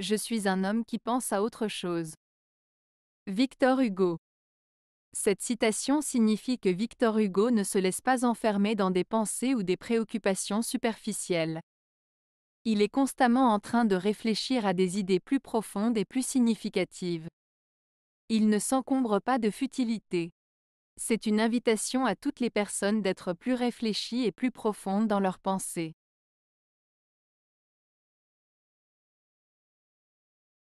Je suis un homme qui pense à autre chose. Victor Hugo. Cette citation signifie que Victor Hugo ne se laisse pas enfermer dans des pensées ou des préoccupations superficielles. Il est constamment en train de réfléchir à des idées plus profondes et plus significatives. Il ne s'encombre pas de futilité. C'est une invitation à toutes les personnes d'être plus réfléchies et plus profondes dans leurs pensées.